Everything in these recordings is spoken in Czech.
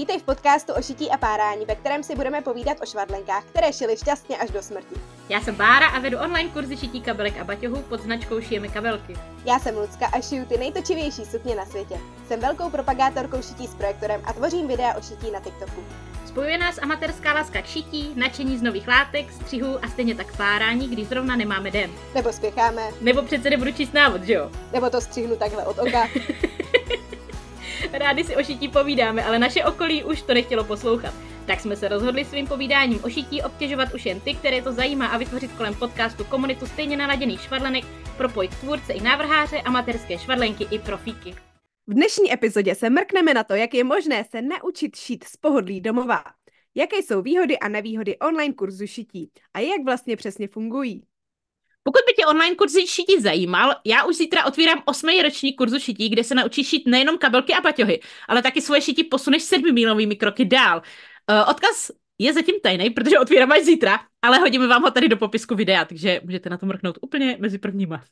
Vítej v podcastu o šití a párání, ve kterém si budeme povídat o švadlenkách, které šily šťastně až do smrti. Já jsem Bára a vedu online kurzy šití kabelek a baťohů pod značkou Šijeme kabelky. Já jsem Lucka a šiju ty nejtočivější sukně na světě. Jsem velkou propagátorkou šití s projektorem a tvořím videa o šití na TikToku. Spojuje nás amatérská láska k šití, nadšení z nových látek, střihů a stejně tak párání, když zrovna nemáme den. Nebo spěcháme. Nebo přece nebudu číst návod, že jo? Nebo to střihnu takhle od oka. Rádi si o šití povídáme, ale naše okolí už to nechtělo poslouchat. Tak jsme se rozhodli svým povídáním o šití obtěžovat už jen ty, které to zajímá a vytvořit kolem podcastu komunitu stejně naladěných švadlenek, propojit tvůrce i návrháře, amatérské švadlenky i profíky. V dnešní epizodě se mrkneme na to, jak je možné se naučit šít z pohodlí domova. Jaké jsou výhody a nevýhody online kurzu šití a jak vlastně přesně fungují? Pokud by tě online kurz šití zajímal, já už zítra otvírám osmý roční kurzu šití, kde se naučíš šít nejenom kabelky a paťohy, ale taky svoje šití posuneš sedmimílovými kroky dál. Uh, odkaz je zatím tajný, protože otvírám až zítra, ale hodíme vám ho tady do popisku videa, takže můžete na to mrknout úplně mezi prvníma.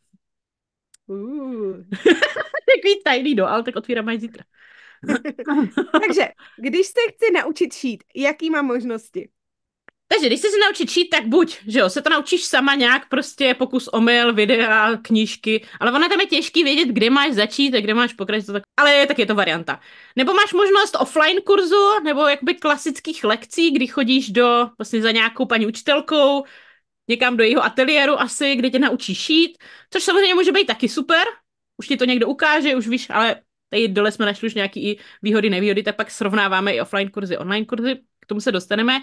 Uh. Takový tajný, no, ale tak otvírám až zítra. takže, když se chci naučit šít, jaký má možnosti? Takže když se naučit čít, tak buď, že jo, se to naučíš sama nějak, prostě pokus omyl, videa, knížky, ale ono tam je těžký vědět, kde máš začít a kde máš pokračovat, tak... ale tak je to varianta. Nebo máš možnost offline kurzu, nebo jakby klasických lekcí, kdy chodíš do, vlastně za nějakou paní učitelkou, někam do jejího ateliéru asi, kde tě naučí šít, což samozřejmě může být taky super, už ti to někdo ukáže, už víš, ale tady dole jsme našli už nějaký i výhody, nevýhody, tak pak srovnáváme i offline kurzy, online kurzy, k tomu se dostaneme.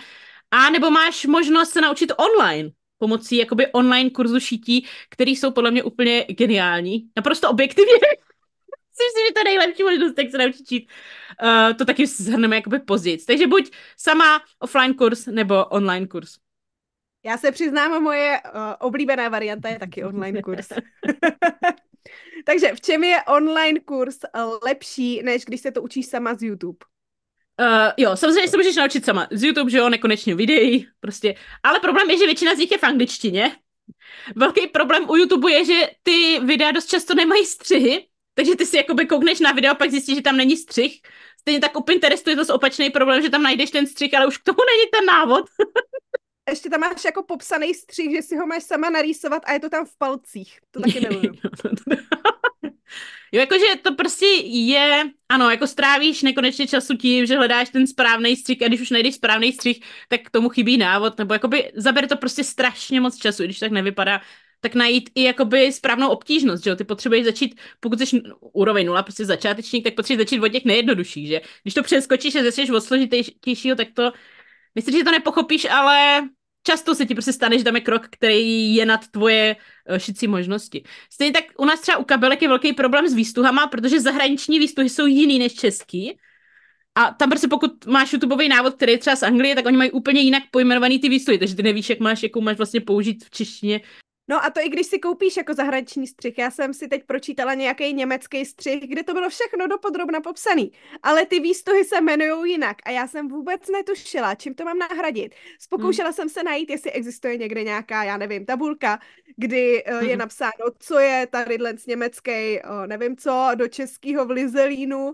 A nebo máš možnost se naučit online pomocí jakoby online kurzu šití, který jsou podle mě úplně geniální. Naprosto objektivně. Myslím si, že to je nejlepší možnost, jak se naučit šít. Uh, to taky zhrneme jakoby pozic. Takže buď sama offline kurz nebo online kurz. Já se přiznám, moje uh, oblíbená varianta je taky online kurz. Takže v čem je online kurz eh, lepší, než když se to učíš sama z YouTube? Uh, jo, samozřejmě se můžeš naučit sama. Z YouTube, že jo, nekonečně videí, prostě. Ale problém je, že většina z nich je v angličtině. Velký problém u YouTube je, že ty videa dost často nemají střihy, takže ty si jakoby koukneš na video a pak zjistíš, že tam není střih. Stejně tak u Pinterestu je to opačný problém, že tam najdeš ten střih, ale už k tomu není ten návod. Ještě tam máš jako popsaný střih, že si ho máš sama narýsovat a je to tam v palcích. To taky miluju. No, Jo, jakože to prostě je, ano, jako strávíš nekonečně času tím, že hledáš ten správný střih a když už najdeš správný střih, tak k tomu chybí návod, nebo jakoby zabere to prostě strašně moc času, když tak nevypadá, tak najít i jakoby správnou obtížnost, že jo? Ty potřebuješ začít, pokud jsi úroveň nula, prostě začátečník, tak potřebuješ začít od těch nejjednodušších, že? Když to přeskočíš a začneš od složitějšího, tak to, myslím, že to nepochopíš, ale často se ti prostě stane, že tam je krok, který je nad tvoje eh, šicí možnosti. Stejně tak u nás třeba u kabelek je velký problém s výstuhama, protože zahraniční výstuhy jsou jiný než český. A tam prostě pokud máš YouTubeový návod, který je třeba z Anglie, tak oni mají úplně jinak pojmenovaný ty výstuhy, takže ty nevíš, jak máš, jakou máš vlastně použít v češtině No a to i když si koupíš jako zahraniční střih. Já jsem si teď pročítala nějaký německý střih, kde to bylo všechno dopodrobna popsaný. Ale ty výstohy se jmenují jinak a já jsem vůbec netušila, čím to mám nahradit. Spokoušela hmm. jsem se najít, jestli existuje někde nějaká, já nevím, tabulka, kdy eh, hmm. je napsáno, co je tady z německé, eh, nevím co, do českého v Lizelínu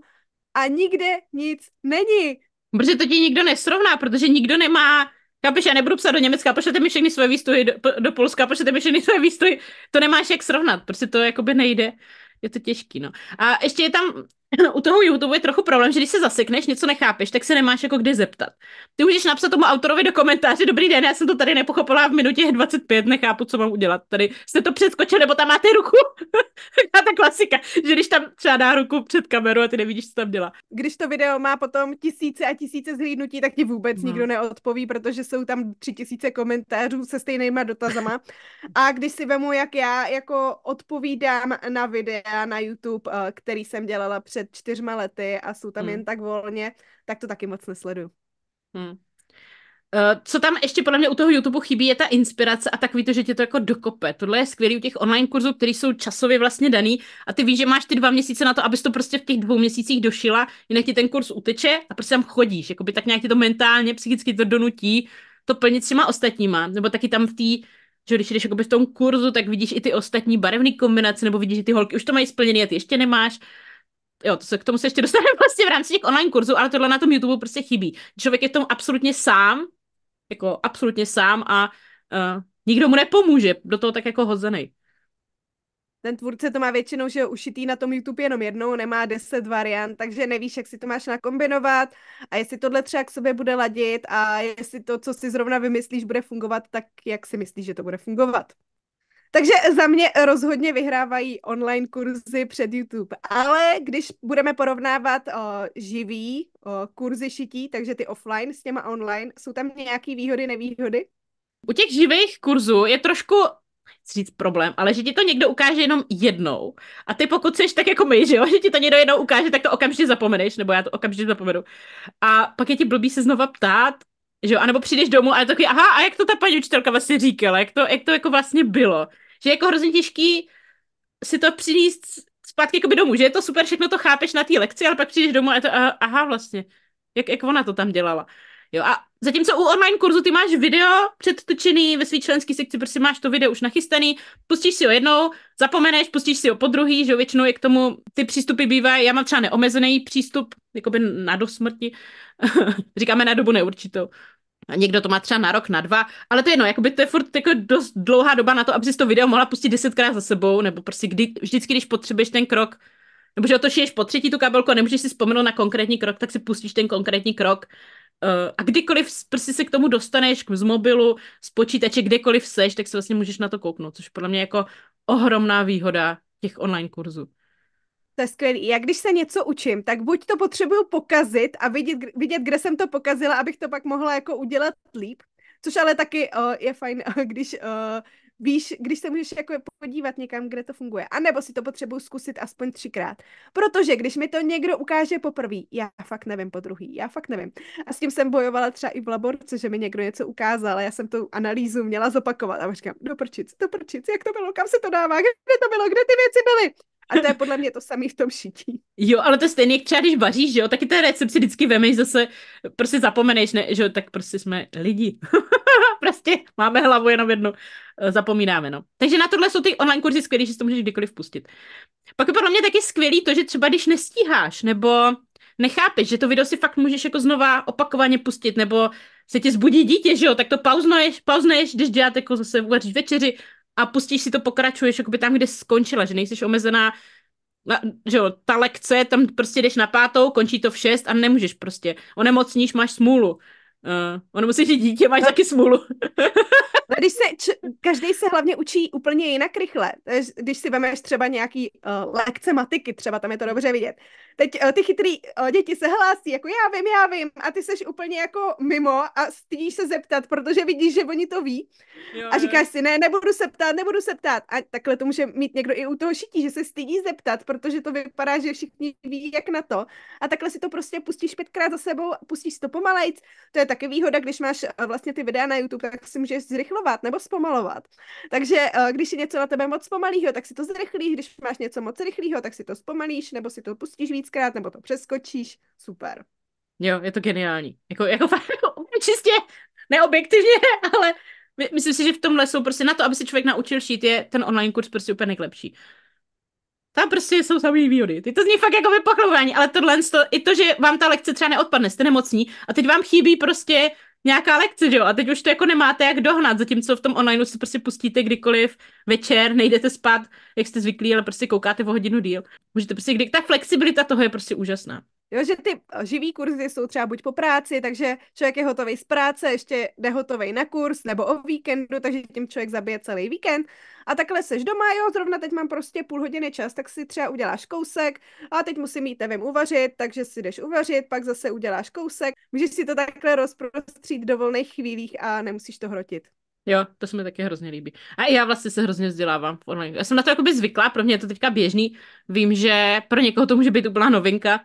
a nikde nic není. Protože to ti nikdo nesrovná, protože nikdo nemá Chápeš, já nebudu psát do Německa, pošlete mi všechny své výstupy do, do Polska, pošlete mi všechny své výstupy, To nemáš jak srovnat, protože to jakoby nejde. Je to těžký, no. A ještě je tam No, u toho YouTube je trochu problém, že když se zasekneš, něco nechápeš, tak se nemáš jako kde zeptat. Ty můžeš napsat tomu autorovi do komentáře, dobrý den, já jsem to tady nepochopila v minutě 25, nechápu, co mám udělat. Tady jste to přeskočil, nebo tam máte ruku. a ta klasika, že když tam třeba dá ruku před kameru a ty nevidíš, co tam dělá. Když to video má potom tisíce a tisíce zhlídnutí, tak ti vůbec no. nikdo neodpoví, protože jsou tam tři tisíce komentářů se stejnýma dotazama. a když si vemu, jak já jako odpovídám na videa na YouTube, eh, který jsem dělala před před čtyřma lety a jsou tam hmm. jen tak volně, tak to taky moc nesleduju. Hmm. Eh, co tam ještě podle mě u toho YouTube chybí, je ta inspirace a takový to, že tě to jako dokope. Tohle je skvělý u těch online kurzů, které jsou časově vlastně daný a ty víš, že máš ty dva měsíce na to, abys to prostě v těch dvou měsících došila, jinak ti ten kurz uteče a prostě tam chodíš. Jakoby tak nějak ti to mentálně, psychicky to donutí to plnit s těma ostatníma. Nebo taky tam v té že když jdeš v tom kurzu, tak vidíš i ty ostatní barevné kombinace, nebo vidíš, že ty holky už to mají splněné a ty ještě nemáš jo, to se, k tomu se ještě dostaneme vlastně v rámci těch online kurzů, ale tohle na tom YouTube prostě chybí. Člověk je v tom absolutně sám, jako absolutně sám a uh, nikdo mu nepomůže, do toho tak jako hozený. Ten tvůrce to má většinou, že ušitý na tom YouTube jenom jednou, nemá deset variant, takže nevíš, jak si to máš nakombinovat a jestli tohle třeba k sobě bude ladit a jestli to, co si zrovna vymyslíš, bude fungovat tak, jak si myslíš, že to bude fungovat. Takže za mě rozhodně vyhrávají online kurzy před YouTube. Ale když budeme porovnávat o, živý o, kurzy šití, takže ty offline s těma online, jsou tam nějaké výhody, nevýhody? U těch živých kurzů je trošku říct problém, ale že ti to někdo ukáže jenom jednou. A ty pokud jsi tak jako my, že jo, že ti to někdo jednou ukáže, tak to okamžitě zapomeneš, nebo já to okamžitě zapomenu. A pak je ti blbý se znova ptát, že jo, anebo přijdeš domů a je takový, aha, a jak to ta paní učitelka vlastně říkala, jak to, jak to jako vlastně bylo. Že je jako hrozně těžký si to přinést zpátky by domů, že je to super, všechno to chápeš na té lekci, ale pak přijdeš domů a je to aha, vlastně, jak, jak ona to tam dělala. Jo, a zatímco u online kurzu ty máš video předtočený ve své členské sekci, prostě máš to video už nachystaný, pustíš si ho jednou, zapomeneš, pustíš si ho po druhý, že většinou je k tomu ty přístupy bývají, já mám třeba neomezený přístup, jakoby na dosmrti, říkáme na dobu neurčitou, Někdo to má třeba na rok, na dva, ale to je jedno, jakoby to je furt jako dost dlouhá doba na to, aby si to video mohla pustit desetkrát za sebou, nebo prostě kdy, vždycky, když potřebuješ ten krok, nebo že otočíš po třetí tu kabelku a nemůžeš si vzpomenout na konkrétní krok, tak si pustíš ten konkrétní krok. Eh, a kdykoliv prostě se k tomu dostaneš, z mobilu, z počítače, kdekoliv seš, tak se vlastně můžeš na to kouknout, což podle mě je jako ohromná výhoda těch online kurzů. To je skvělý. Já když se něco učím, tak buď to potřebuju pokazit a vidět, vidět kde jsem to pokazila, abych to pak mohla jako udělat líp, což ale taky o, eh, je fajn, eh, když o, eh, víš, když se můžeš jako podívat někam, kde to funguje. A nebo si to potřebuju zkusit aspoň třikrát. Protože když mi to někdo ukáže poprvé, já fakt nevím po druhý, já fakt nevím. A s tím jsem bojovala třeba i v laborce, že mi někdo něco ukázal a já jsem tu analýzu měla zopakovat. A říkám, doprčit, doprčit, jak to bylo, kam se to dává, kde to bylo, kde ty věci byly. A to je podle mě to samé v tom šití. Jo, ale to je stejně, jak třeba když vaříš, že jo, taky ten recept si vždycky vemeš zase, prostě zapomeneš, ne, že jo, tak prostě jsme lidi. prostě máme hlavu jenom jednu, eh, zapomínáme, no. Takže na tohle jsou ty online kurzy skvělé, že si to můžeš kdykoliv pustit. Pak je podle mě taky skvělý to, že třeba když nestíháš, nebo nechápeš, že to video si fakt můžeš jako znova opakovaně pustit, nebo se ti zbudí dítě, že jo, tak to pauznuješ, pauzneš, když děláte jako zase uvaříš večeři, a pustíš si to, pokračuješ jakoby tam, kde skončila, že nejsi omezená na, že jo, ta lekce, tam prostě jdeš na pátou, končí to v šest a nemůžeš prostě. Onemocníš, máš smůlu. Uh, ono musí, že dítě máš no. taky smůlu. no, když se, č- každý se hlavně učí úplně jinak rychle. Když si vemeš třeba nějaký uh, lekce matiky, třeba tam je to dobře vidět. Teď uh, ty chytrý uh, děti se hlásí, jako já vím, já vím, a ty seš úplně jako mimo a stydíš se zeptat, protože vidíš, že oni to ví. Jo, a říkáš si, ne, nebudu se ptát, nebudu se ptát. A takhle to může mít někdo i u toho šití, že se stydí zeptat, protože to vypadá, že všichni ví, jak na to. A takhle si to prostě pustíš pětkrát za sebou, pustíš to pomalejc. To je taky výhoda, když máš eh, vlastně ty videa na YouTube, tak si můžeš zrychlovat nebo zpomalovat. Takže eh, když je něco na tebe moc pomalýho, tak si to zrychlíš, když máš něco moc rychlého, tak si to zpomalíš, nebo si to pustíš víckrát, nebo to přeskočíš. Super. Jo, je to geniální. Jako, jako, jako čistě neobjektivně, ale myslím si, že v tomhle jsou prostě na to, aby se člověk naučil šít, je ten online kurz prostě úplně nejlepší. Tam prostě jsou samý výhody. Ty to zní fakt jako vypochlování, ale tohle, to, i to, že vám ta lekce třeba neodpadne, jste nemocní a teď vám chybí prostě nějaká lekce, že jo? A teď už to jako nemáte jak dohnat, zatímco v tom online si prostě pustíte kdykoliv večer, nejdete spát, jak jste zvyklí, ale prostě koukáte o hodinu díl. Můžete prostě kdy... Ta flexibilita toho je prostě úžasná. Jo, že ty eh, živý kurzy jsou třeba buď po práci, takže člověk je hotový z práce, ještě jde hotový na kurz nebo o víkendu, takže tím člověk zabije celý víkend. A takhle seš doma, jo, zrovna teď mám prostě půl hodiny čas, tak si třeba uděláš kousek, a teď musím jít, nevím, uvařit, takže si jdeš uvařit, pak zase uděláš kousek. Můžeš si to takhle rozprostřít do volných chvílích a nemusíš to hrotit. Jo, to se mi taky hrozně líbí. A já vlastně se hrozně vzdělávám v online. Já jsem na to jakoby zvyklá, pro mě je to teďka běžný. Vím, že pro někoho to může být úplná novinka,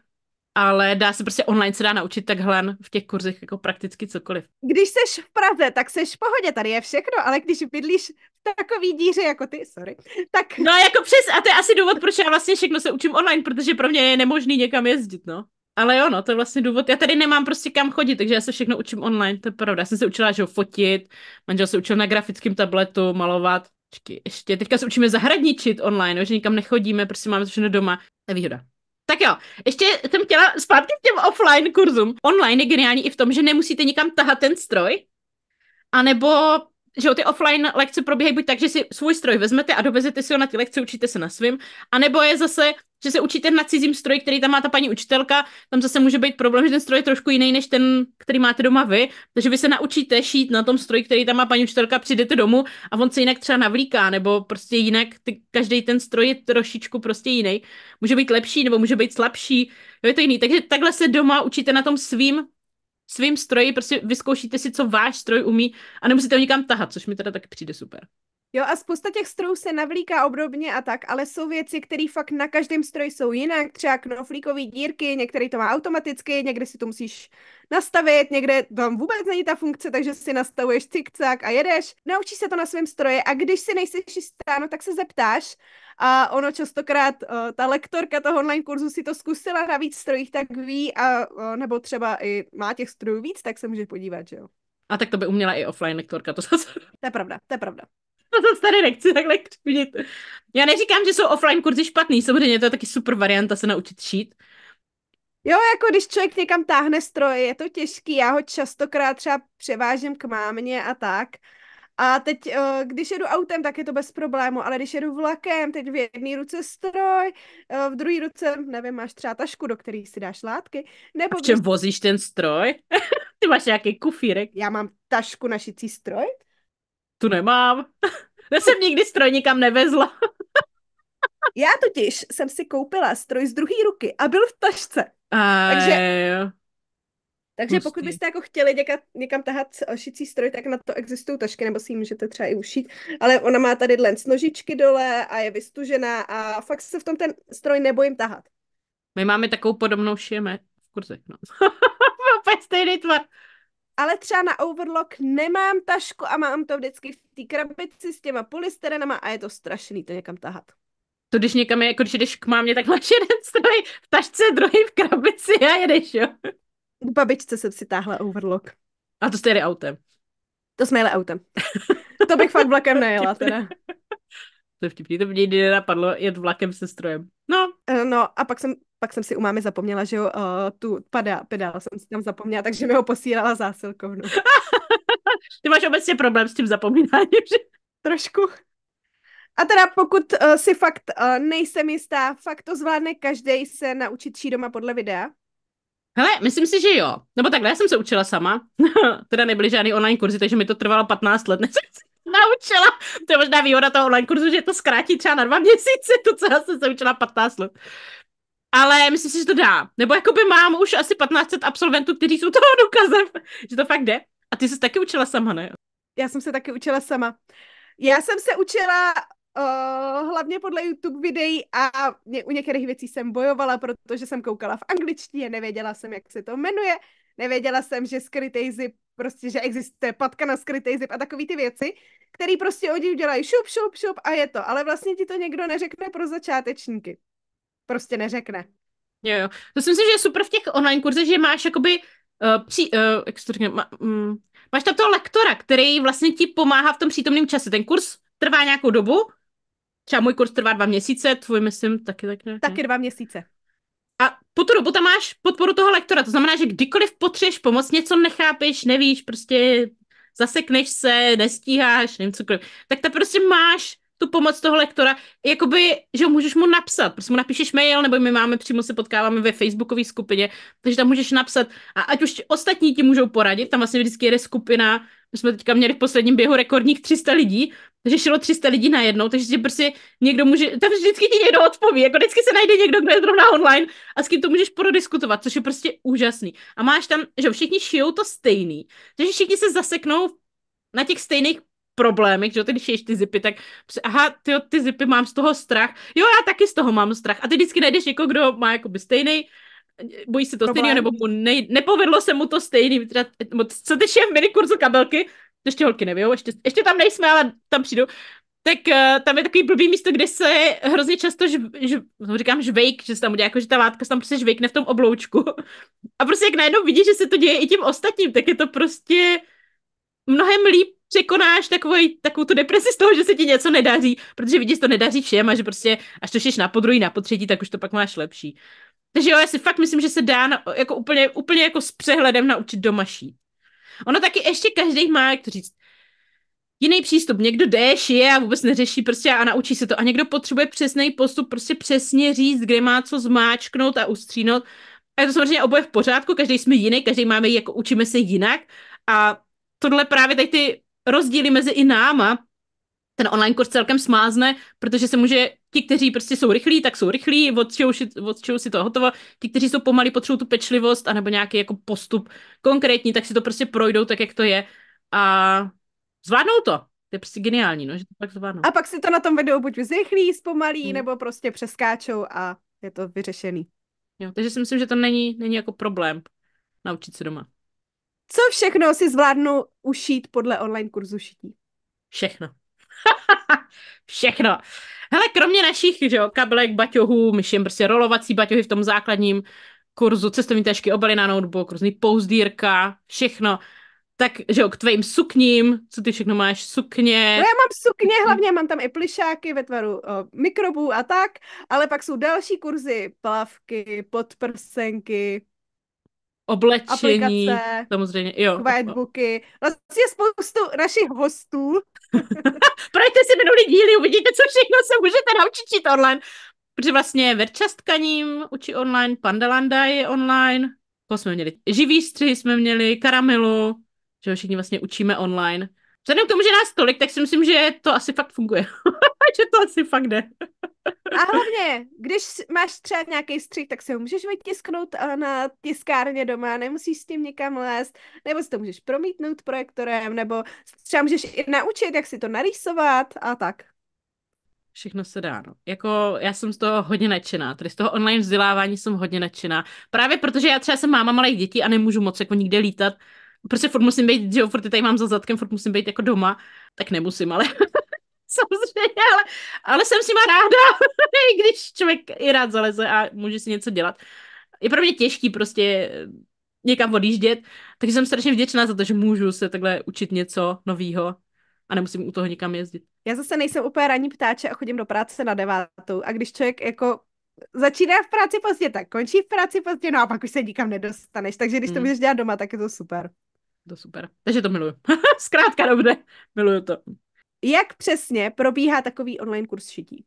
ale dá se prostě online se dá naučit takhle v těch kurzech jako prakticky cokoliv. Když seš v Praze, tak seš v pohodě, tady je všechno, ale když bydlíš v takový díře jako ty, sorry, tak... No jako přes, a to je asi důvod, proč já vlastně všechno se učím online, protože pro mě je nemožný někam jezdit, no. Ale jo, no, to je vlastně důvod. Já tady nemám prostě kam chodit, takže já se všechno učím online, to je pravda. Já jsem se učila, že ho fotit, manžel se učil na grafickém tabletu, malovat, ještě, ještě. Teďka se učíme zahradničit online, že nikam nechodíme, prostě máme to všechno doma. To je výhoda. Tak jo, ještě jsem chtěla zpátky k těm offline kurzům. Online je geniální i v tom, že nemusíte nikam tahat ten stroj, anebo že ty offline lekce probíhají buď tak, že si svůj stroj vezmete a dovezete si ho na ty lekce, učíte se na svým, anebo je zase že se učíte na cizím stroji, který tam má ta paní učitelka, tam zase může být problém, že ten stroj je trošku jiný než ten, který máte doma vy, takže vy se naučíte šít na tom stroji, který tam má paní učitelka, přijdete domů a on se jinak třeba navlíká, nebo prostě jinak, ty, každý ten stroj je trošičku prostě jiný. Může být lepší nebo může být slabší, jo, je to jiný. Takže takhle se doma učíte na tom svým svým stroji, prostě vyzkoušíte si, co váš stroj umí a nemusíte ho nikam tahat, což mi teda taky přijde super. Jo, a spousta těch strojů se navlíká obdobně a tak, ale jsou věci, které fakt na každém stroji jsou jinak, třeba knoflíkové dírky, některý to má automaticky, někde si to musíš nastavit, někde tam vůbec není ta funkce, takže si nastavuješ cikcak a jedeš. Naučíš se to na svém stroji a když si nejsi jistá, no tak se zeptáš a ono častokrát, eh, ta lektorka toho online kurzu si to zkusila na víc strojích, tak ví a eh, nebo třeba i má těch strojů víc, tak se může podívat, že jo. A tak to by uměla i offline lektorka, to zase. To je pravda, to je pravda to zase tady nechci takhle křivdit. Já neříkám, že jsou offline kurzy špatný, samozřejmě to je taky super varianta se naučit šít. Jo, jako když člověk někam táhne stroj, je to těžký, já ho častokrát třeba převážím k mámě a tak. A teď, eh, když jedu autem, tak je to bez problému, ale když jedu vlakem, teď v jedné ruce stroj, eh, v druhé ruce, nevím, máš třeba tašku, do které si dáš látky. Nebo a v čem když... vozíš ten stroj? Ty máš nějaký kufírek? Já mám tašku na šicí stroj, tu nemám. Já jsem nikdy stroj nikam nevezla. Já totiž jsem si koupila stroj z druhé ruky a byl v tašce. A takže, takže pokud byste jako chtěli někam, někam tahat šicí stroj, tak na to existují tašky, nebo si ji můžete třeba i ušít. Ale ona má tady s nožičky dole a je vystužená a fakt se v tom ten stroj nebojím tahat. My máme takovou podobnou šijeme v kurzech. No. Úplně stejný tvar ale třeba na Overlock nemám tašku a mám to vždycky v té krabici s těma polysterenama a je to strašný to někam tahat. To když někam je, jako když jdeš k mámě, tak máš jeden stroj v tašce, druhý v krabici a jedeš, jo? K babičce jsem si táhla Overlock. A to jste jeli autem? To jsme jeli autem. to bych fakt vlakem nejela teda. To je vtipný, to mě nikdy nenapadlo jet vlakem se strojem. No. Eh, no a pak jsem pak jsem si u mámy zapomněla, že jo, uh, tu padá, pedál jsem si tam zapomněla, takže mi ho posílala zásilkou. No. Ty máš obecně problém s tím zapomínáním, že? Trošku. A teda pokud uh, si fakt uh, nejsem jistá, fakt to zvládne každý se naučit šít doma podle videa? Hele, myslím si, že jo. Nebo takhle, já jsem se učila sama. teda nebyly žádný online kurzy, takže mi to trvalo 15 let, než jsem naučila. To je možná výhoda toho online kurzu, že to zkrátí třeba na dva měsíce, to, co já jsem se učila 15 let ale myslím si, že to dá. Nebo jako by mám už asi 1500 absolventů, kteří jsou toho důkazem, že to fakt jde. A ty jsi taky učila sama, ne? Já jsem se taky učila sama. Já jsem se učila uh, hlavně podle YouTube videí a mě, u některých věcí jsem bojovala, protože jsem koukala v angličtině, nevěděla jsem, jak se to jmenuje, nevěděla jsem, že skrytý zip, prostě, že existuje patka na skrytý zip a takové ty věci, které prostě oni udělají šup, šup, šup a je to. Ale vlastně ti to někdo neřekne pro začátečníky prostě neřekne. Jo, jo. To si myslím, že je super v těch online kurzech, že máš jakoby uh, při, uh, jak to říkám, ma, um, máš tam toho lektora, který vlastně ti pomáhá v tom přítomném čase. Ten kurz trvá nějakou dobu, třeba můj kurz trvá dva měsíce, tvůj myslím taky tak nějak. Taky dva měsíce. A po tu dobu tam máš podporu toho lektora, to znamená, že kdykoliv potřebuješ pomoc, něco nechápeš, nevíš, prostě zasekneš se, nestíháš, nevím cokoliv, tak ta prostě máš tu pomoc toho lektora, jakoby, že můžeš mu napsat, prostě mu napíšeš mail, nebo my máme přímo se potkáváme ve facebookové skupině, takže tam můžeš napsat a ať už ostatní ti můžou poradit, tam vlastně vždycky jede skupina, my jsme teďka měli v posledním běhu rekordních 300 lidí, takže šlo 300 lidí najednou, takže ti prostě někdo může, tam vždycky ti někdo odpoví, jako vždycky se najde někdo, kdo je zrovna online a s kým to můžeš prodiskutovat, což je prostě úžasný. A máš tam, že všichni šijou to stejný, takže všichni se zaseknou na těch stejných problémy, že jo, když ješ ty zipy, tak aha, ty ty zipy mám z toho strach, jo, já taky z toho mám strach. A ty vždycky najdeš někoho, kdo má jakoby stejný bojí se to stejného, nebo mu ne, nepovedlo se mu to stejný. Teda, co teď je v minikurzu kabelky, to ještě holky nevím, ještě, ještě tam nejsme, ale tam přijdu, tak uh, tam je takový blbý místo, kde se hrozně často, že ž, no, říkám žvejk, že se tam udělá, jako že ta látka se tam prostě žvejkne v tom obloučku. A prostě jak najednou vidíš, že se to děje i tím ostatním, tak je to prostě mnohem líp překonáš takový, takovou tu depresi z toho, že se ti něco nedaří, protože vidíš, to nedaří všem a že prostě až to šeš na podruhý, na potřetí, tak už to pak máš lepší. Takže jo, já si fakt myslím, že se dá na, jako úplně, úplně jako s přehledem naučit doma šít. Ono taky ještě každý má, jak to říct, jiný přístup. Někdo jde, šije a vůbec neřeší prostě a naučí se to. A někdo potřebuje přesný postup, prostě přesně říct, kde má co zmáčknout a ustřínout. A je to samozřejmě oboje v pořádku, každý jsme jiný, každý máme, jako učíme se jinak. A tohle právě tady ty rozdíly mezi i náma ten online kurz celkem smázne, protože se může, ti, kteří prostě jsou rychlí, tak jsou rychlí, od čeho, si to hotovo, ti, kteří jsou pomalí, potřebují tu pečlivost anebo nějaký jako postup konkrétní, tak si to prostě projdou tak, jak to je a zvládnou to. To je prostě geniální, no, že to pak zvládnou. A pak si to na tom videu buď zrychlí, zpomalí, hmm. nebo prostě přeskáčou a je to vyřešený. Jo, takže si myslím, že to není, není jako problém naučit se doma. Co všechno si zvládnu ušít podle online kurzu šití? Všechno. všechno. Hele, kromě našich, že jo, kabelek, baťohů, myším prostě rolovací baťohy v tom základním kurzu, cestovní tašky, obaly na notebook, různý pouzdírka, všechno. Tak, že jo, k tvým sukním, co ty všechno máš, sukně. No já mám sukně, mm-hmm. hlavně mám tam i plišáky ve tvaru o, mikrobů a tak, ale pak jsou další kurzy, plavky, podprsenky, oblečení, aplikace, samozřejmě, jo. Quietbooky, vlastně spoustu našich hostů. Projďte si minulý díly, uvidíte, co všechno se můžete naučit čít online. Protože vlastně verčastkaním učí online, Pandalanda je online, to jsme měli? Živý střih jsme měli, karamelu, že ho všichni vlastně učíme online. Vzhledem k tomu, že nás tolik, tak si myslím, že to asi fakt funguje. že to asi fakt jde. A hlavně, když máš třeba nějaký střih, tak se ho můžeš vytisknout eh, na tiskárně doma, nemusíš s tím nikam lézt, nebo si to můžeš promítnout projektorem, nebo třeba můžeš i naučit, jak si to narýsovat a tak. Všechno se dá, no. Jako já jsem z toho hodně nadšená, tedy z toho online vzdělávání jsem hodně nadšená. Právě protože já třeba jsem máma malých dětí a nemůžu moc jako nikde lítat, prostě furt musím být, že jo, furt tady mám za zadkem, furt musím být jako doma, tak nemusím, ale samozřejmě, ale, ale jsem si má ráda, i když člověk i rád zaleze a může si něco dělat. Je pro mě těžký prostě eh, někam odjíždět, takže jsem strašně vděčná za to, že můžu se takhle učit něco nového a nemusím u toho nikam jezdit. Já zase nejsem úplně ranní ptáče a chodím do práce na devátou a když člověk jako začíná v práci pozdě, tak končí v práci pozdě, no a pak už se nikam nedostaneš, takže když to hmm. můžeš dělat doma, tak je to super. To super. Takže to miluju. Zkrátka dobře, miluju to. Jak přesně probíhá takový online kurz šití?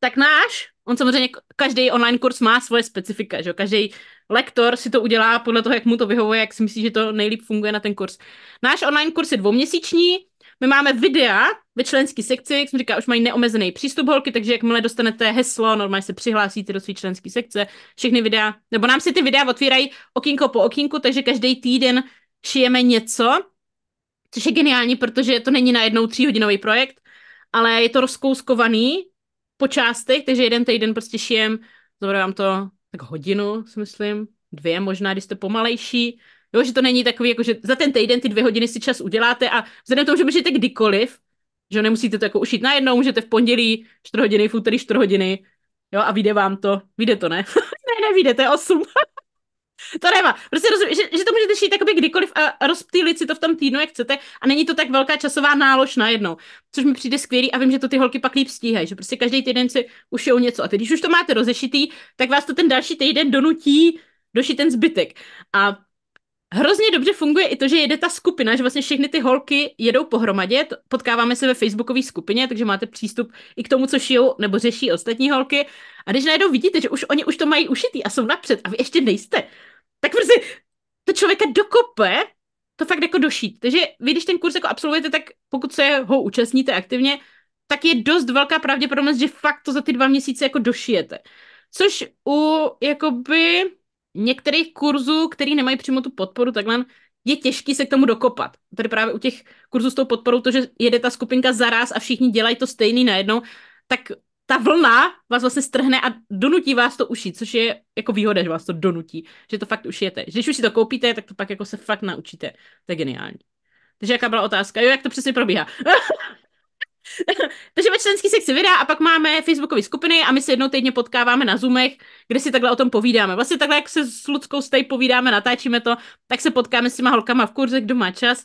Tak náš, on samozřejmě, každý online kurz má svoje specifika, že každý lektor si to udělá podle toho, jak mu to vyhovuje, jak si myslí, že to nejlíp funguje na ten kurz. Náš online kurz je dvouměsíční, my máme videa ve členské sekci, jak jsem říkal, už mají neomezený přístup holky, takže jakmile dostanete heslo, normálně se přihlásíte do své členské sekce, všechny videa, nebo nám si ty videa otvírají okínko po okínku, takže každý týden šijeme něco, což je geniální, protože to není najednou tříhodinový projekt, ale je to rozkouskovaný po částech, takže jeden týden prostě šijem, zobra vám to tak hodinu, si myslím, dvě možná, když jste pomalejší, jo, že to není takový, jako že za ten týden ty dvě hodiny si čas uděláte a vzhledem tomu, že můžete kdykoliv, že nemusíte to jako ušít najednou, můžete v pondělí 4 hodiny, v úterý 4 hodiny, jo, a vyjde vám to, vyjde to, ne? ne, ne, vyjde, to je 8. To nemá. Prostě rozumím, že, že to můžete šít jakoby kdykoliv a rozptýlit si to v tom týdnu, jak chcete a není to tak velká časová nálož najednou, což mi přijde skvělý a vím, že to ty holky pak líp stíhají, že prostě každý týden si ušijou něco a ty, když už to máte rozešitý, tak vás to ten další týden donutí došít ten zbytek. A hrozně dobře funguje i to, že jede ta skupina, že vlastně všechny ty holky jedou pohromadě, potkáváme se ve facebookové skupině, takže máte přístup i k tomu, co šijou nebo řeší ostatní holky. A když najednou vidíte, že už oni už to mají ušitý a jsou napřed a vy ještě nejste, tak prostě to člověka dokope, to fakt jako došít. Takže vy, když ten kurz jako absolvujete, tak pokud se ho účastníte aktivně, tak je dost velká pravděpodobnost, že fakt to za ty dva měsíce jako došijete. Což u jakoby některých kurzů, který nemají přímo tu podporu, takhle je těžký se k tomu dokopat. Tady právě u těch kurzů s tou podporou, to, že jede ta skupinka zaraz a všichni dělají to stejný najednou, tak ta vlna vás vlastně strhne a donutí vás to ušít, což je jako výhoda, že vás to donutí, že to fakt ušijete. Když už si to koupíte, tak to pak jako se fakt naučíte. To je geniální. Takže jaká byla otázka? Jo, jak to přesně probíhá? Takže ve členský sekci videa a pak máme facebookové skupiny a my se jednou týdně potkáváme na Zoomech, kde si takhle o tom povídáme. Vlastně takhle, jak se s Ludskou Stej povídáme, natáčíme to, tak se potkáme s těma holkama v kurzech, kdo má čas.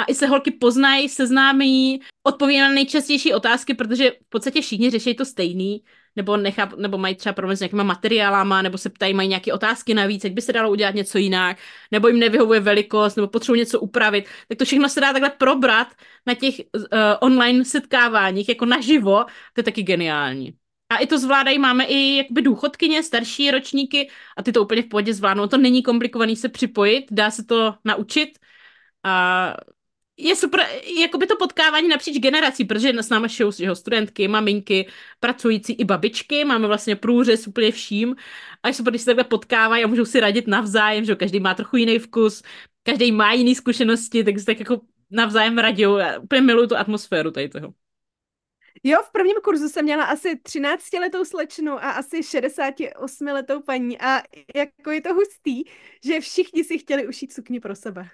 A i se holky poznají, seznámí, odpovídají na nejčastější otázky, protože v podstatě všichni řeší to stejný nebo, nechá, nebo mají třeba problém s nějakýma materiálama, nebo se ptají, mají nějaké otázky navíc, jak by se dalo udělat něco jinak, nebo jim nevyhovuje velikost, nebo potřebují něco upravit, tak to všechno se dá takhle probrat na těch uh, online setkáváních, jako naživo, to je taky geniální. A i to zvládají, máme i jakby důchodkyně, starší ročníky a ty to úplně v pohodě zvládnou. To není komplikovaný se připojit, dá se to naučit a je super, jakoby to potkávání napříč generací, protože s námi jsou jeho studentky, maminky, pracující i babičky, máme vlastně průřez úplně vším a je super, když se takhle potkávají a můžou si radit navzájem, že každý má trochu jiný vkus, každý má jiné zkušenosti, tak se tak jako navzájem radil. Já úplně miluju tu atmosféru tady toho. Jo, v prvním kurzu jsem měla asi 13-letou slečnu a asi 68-letou paní a jako je to hustý, že všichni si chtěli ušít sukni pro sebe.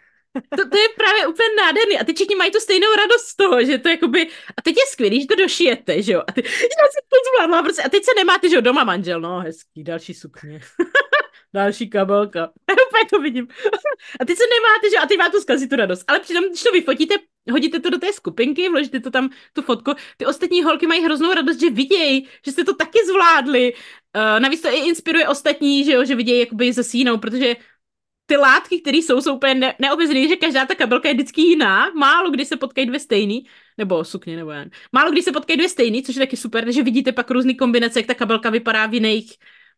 To, to je právě úplně nádherný. A ty všichni mají tu stejnou radost z toho, že to jakoby... A teď je skvělý, že to došijete, že jo? A ty, já si to zvládla, prostě. A teď se nemáte, že jo, doma manžel. No, hezký, další sukně. další kabelka. Já úplně to vidím. a teď se nemáte, že a teď má tu zkazí tu radost. Ale přitom, když to vyfotíte, hodíte to do té skupinky, vložíte to tam, tu fotku. Ty ostatní holky mají hroznou radost, že vidějí, že jste to taky zvládli. Uh, navíc to i inspiruje ostatní, že jo, že vidějí jakoby zase jinou, protože ty látky, které jsou, jsou úplně ne- neomezený, že každá ta kabelka je vždycky jiná, málo kdy se potkají dvě stejný, nebo sukně, nebo jen. Málo kdy se potkají dvě stejný, což je taky super, že vidíte pak různé kombinace, jak ta kabelka vypadá v jiných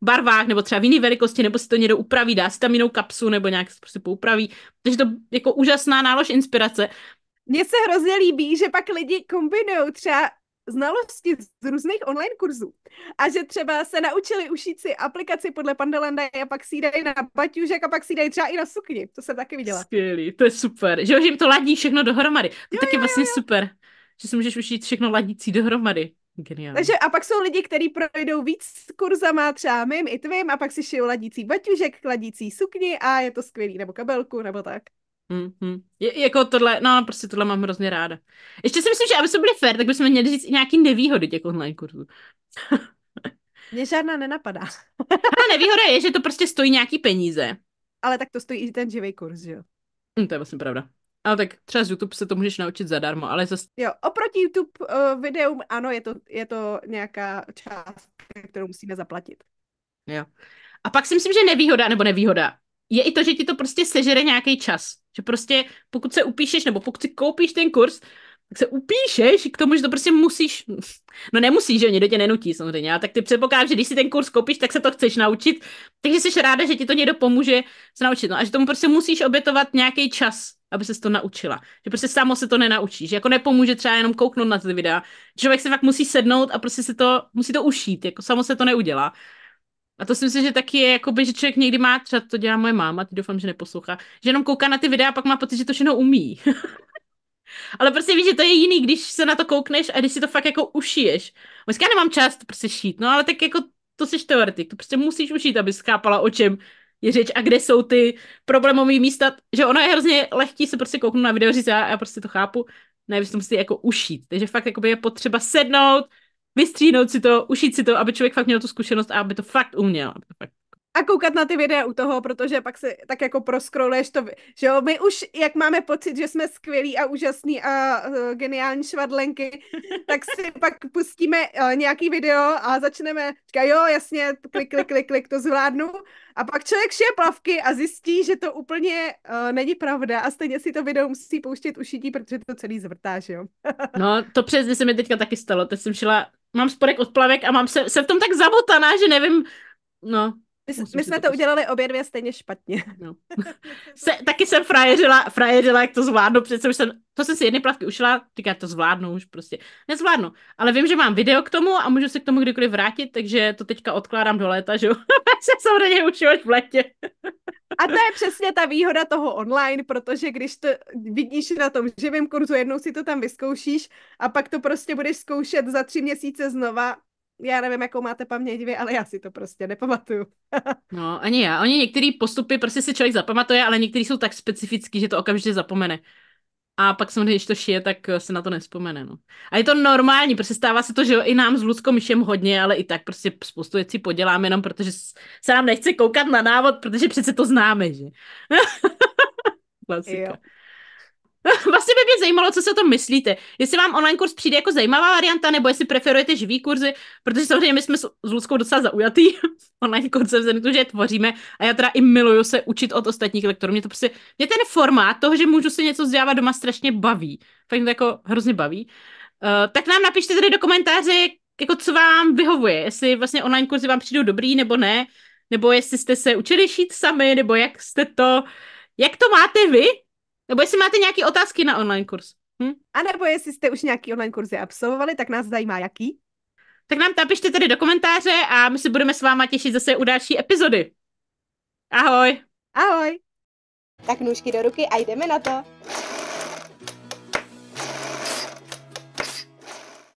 barvách, nebo třeba v jiné velikosti, nebo si to někdo upraví, dá si tam jinou kapsu, nebo nějak se prostě poupraví. Takže to jako úžasná nálož inspirace. Mně se hrozně líbí, že pak lidi kombinují třeba znalosti z různých online kurzů a že třeba se naučili ušít si aplikaci podle Pandalanda a pak si dají na baťužek a pak si dají třeba i na sukni. To jsem taky viděla. Skvělý, to je super. Že, že jim to ladí všechno dohromady. To jo, taky jo, vlastně jo. super, že si můžeš ušít všechno ladící dohromady. Genial. Takže a pak jsou lidi, kteří projdou víc kurzama, třeba mým i tvým, a pak si šijou ladící baťužek, ladící sukni a je to skvělý, nebo kabelku, nebo tak. Mm-hmm. Je, jako tohle, no prostě tohle mám hrozně ráda. Ještě si myslím, že aby jsme byli fair, tak bychom měli říct nějaký nevýhody těch online kurzů. Mně žádná nenapadá. Ale nevýhoda je, že to prostě stojí nějaký peníze. Ale tak to stojí i ten živý kurz, jo? Mm, to je vlastně pravda. Ale tak třeba z YouTube se to můžeš naučit zadarmo, ale zase... Jo, oproti YouTube uh, videům, ano, je to, je to nějaká část, kterou musíme zaplatit. Jo. A pak si myslím, že nevýhoda, nebo nevýhoda, je i to, že ti to prostě sežere nějaký čas. Že prostě pokud se upíšeš, nebo pokud si koupíš ten kurz, tak se upíšeš k tomu, že to prostě musíš, no nemusíš, že někdo tě nenutí samozřejmě, ale tak ty předpokládáš, že když si ten kurz koupíš, tak se to chceš naučit, takže jsi ráda, že ti to někdo pomůže se naučit, no a že tomu prostě musíš obětovat nějaký čas, aby se to naučila. Že prostě samo se to nenaučíš, že jako nepomůže třeba jenom kouknout na ty videa. Člověk se fakt musí sednout a prostě se to, musí to ušít, jako samo se to neudělá. A to si myslím, že taky je, jakoby, že člověk někdy má, třeba to dělá moje máma, ty doufám, že neposlouchá, že jenom kouká na ty videa a pak má pocit, že to všechno umí. Ale prostě víš, že to je jiný, když se na to koukneš a když si to fakt jako ušiješ. Možná nemám čas to prostě šít, no ale tak jako to jsi teoretik, to prostě musíš ušít, aby skápala o čem je řeč a kde jsou ty problémové místa, že ona je hrozně lehký se prostě kouknout na video říct, já, já prostě to chápu, ne, to musí jako ušít, takže fakt by je potřeba sednout, vystříhnout si to, ušít si to, aby člověk fakt měl tu zkušenost a aby to fakt uměl. Aby to fakt a koukat na ty videa u toho, protože pak se tak jako proskroluješ to, že jo, my už, jak máme pocit, že jsme skvělí a úžasní a uh, geniální švadlenky, tak si pak pustíme uh, nějaký video a začneme říkat, jo, jasně, klik, klik, klik, klik, to zvládnu. A pak člověk šije plavky a zjistí, že to úplně uh, není pravda a stejně si to video musí pouštět ušití, protože to celý zvrtá, že jo. no, to přesně se mi teďka taky stalo. Teď jsem šila mám spodek od plavek a mám se, se v tom tak zabotaná, že nevím, no, my, my jsme to, to udělali obě dvě stejně špatně. No. Se, taky jsem frajeřila, frajeřila, jak to zvládnu, přece už jsem, to jsem si jedny plavky ušla, říká, to zvládnu už prostě. Nezvládnu, ale vím, že mám video k tomu a můžu se k tomu kdykoliv vrátit, takže to teďka odkládám do léta, že jo. se samozřejmě učím v létě. a to je přesně ta výhoda toho online, protože když to vidíš na tom živém kurzu, jednou si to tam vyzkoušíš a pak to prostě budeš zkoušet za tři měsíce znova já nevím, jakou máte paměť vy, ale já si to prostě nepamatuju. no, ani já. Oni některý postupy prostě si člověk zapamatuje, ale některý jsou tak specifický, že to okamžitě zapomene. A pak samozřejmě, když to šije, tak eh, se na to nespomene. No. A je to normální, prostě stává se to, že i nám s Luckom myšem hodně, ale i tak prostě spoustu věcí poděláme jenom, protože se nám nechce koukat na návod, protože přece to známe, že? Klasika. Jo. vlastně by mě zajímalo, co se o tom myslíte. Jestli vám online kurz přijde jako zajímavá varianta, nebo jestli preferujete živý kurzy, protože samozřejmě my jsme s Luzkou docela zaujatý online kurzem, vzhledem že je tvoříme a já teda i miluju se učit od ostatních lektorů. Mě to prostě, mě ten formát toho, že můžu si něco vzdělávat doma, strašně baví. Fakt mě to jako hrozně baví. Uh, tak nám napište tady do komentáře, jako co vám vyhovuje, jestli vlastně online kurzy vám přijdou dobrý nebo ne, nebo jestli jste se učili šít sami, nebo jak jste to, jak to máte vy, nebo jestli máte nějaké otázky na online kurz. Hm? A nebo jestli jste už nějaký online kurzy absolvovali, tak nás zajímá jaký. Tak nám napište tady do komentáře a my se budeme s váma těšit zase u další epizody. Ahoj! Ahoj! Tak nůžky do ruky a jdeme na to!